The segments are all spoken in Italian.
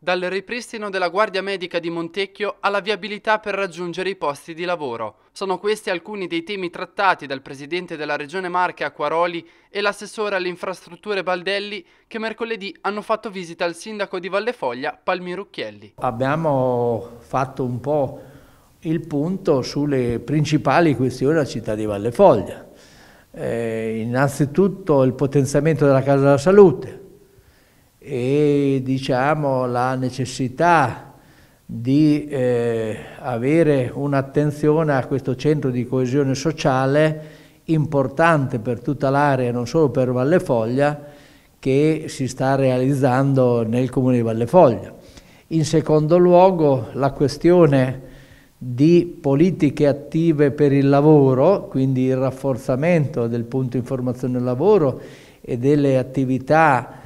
dal ripristino della Guardia Medica di Montecchio alla viabilità per raggiungere i posti di lavoro. Sono questi alcuni dei temi trattati dal presidente della Regione Marche Acquaroli e l'assessore alle infrastrutture Baldelli che mercoledì hanno fatto visita al sindaco di Vallefoglia Palmirucchielli. Abbiamo fatto un po' il punto sulle principali questioni della città di Vallefoglia. Eh, innanzitutto il potenziamento della Casa della Salute, e diciamo, la necessità di eh, avere un'attenzione a questo centro di coesione sociale importante per tutta l'area, non solo per Valle Foglia, che si sta realizzando nel comune di Valle Foglia. In secondo luogo la questione di politiche attive per il lavoro, quindi il rafforzamento del punto informazione del lavoro e delle attività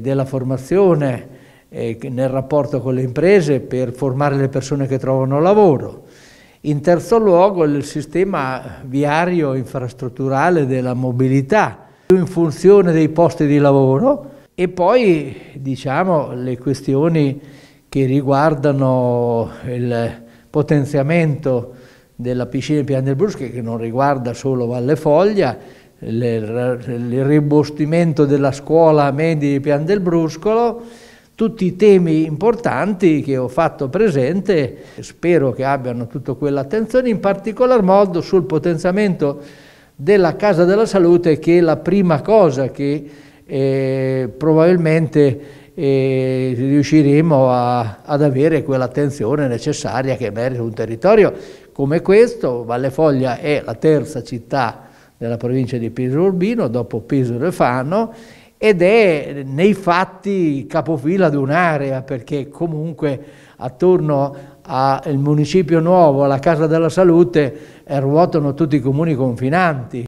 della formazione nel rapporto con le imprese per formare le persone che trovano lavoro. In terzo luogo il sistema viario infrastrutturale della mobilità in funzione dei posti di lavoro e poi diciamo le questioni che riguardano il potenziamento della piscina di Pian del Bruschi che non riguarda solo Valle Foglia il ribostimento della scuola media di Pian del Bruscolo, tutti i temi importanti che ho fatto presente, spero che abbiano tutta quell'attenzione, in particolar modo sul potenziamento della Casa della Salute che è la prima cosa che eh, probabilmente eh, riusciremo a, ad avere quell'attenzione necessaria che merita un territorio come questo. Valle Foglia è la terza città nella provincia di Pesaro Urbino, dopo Piso Fano, ed è nei fatti capofila di un'area perché comunque attorno al municipio nuovo, alla Casa della Salute, eh, ruotano tutti i comuni confinanti.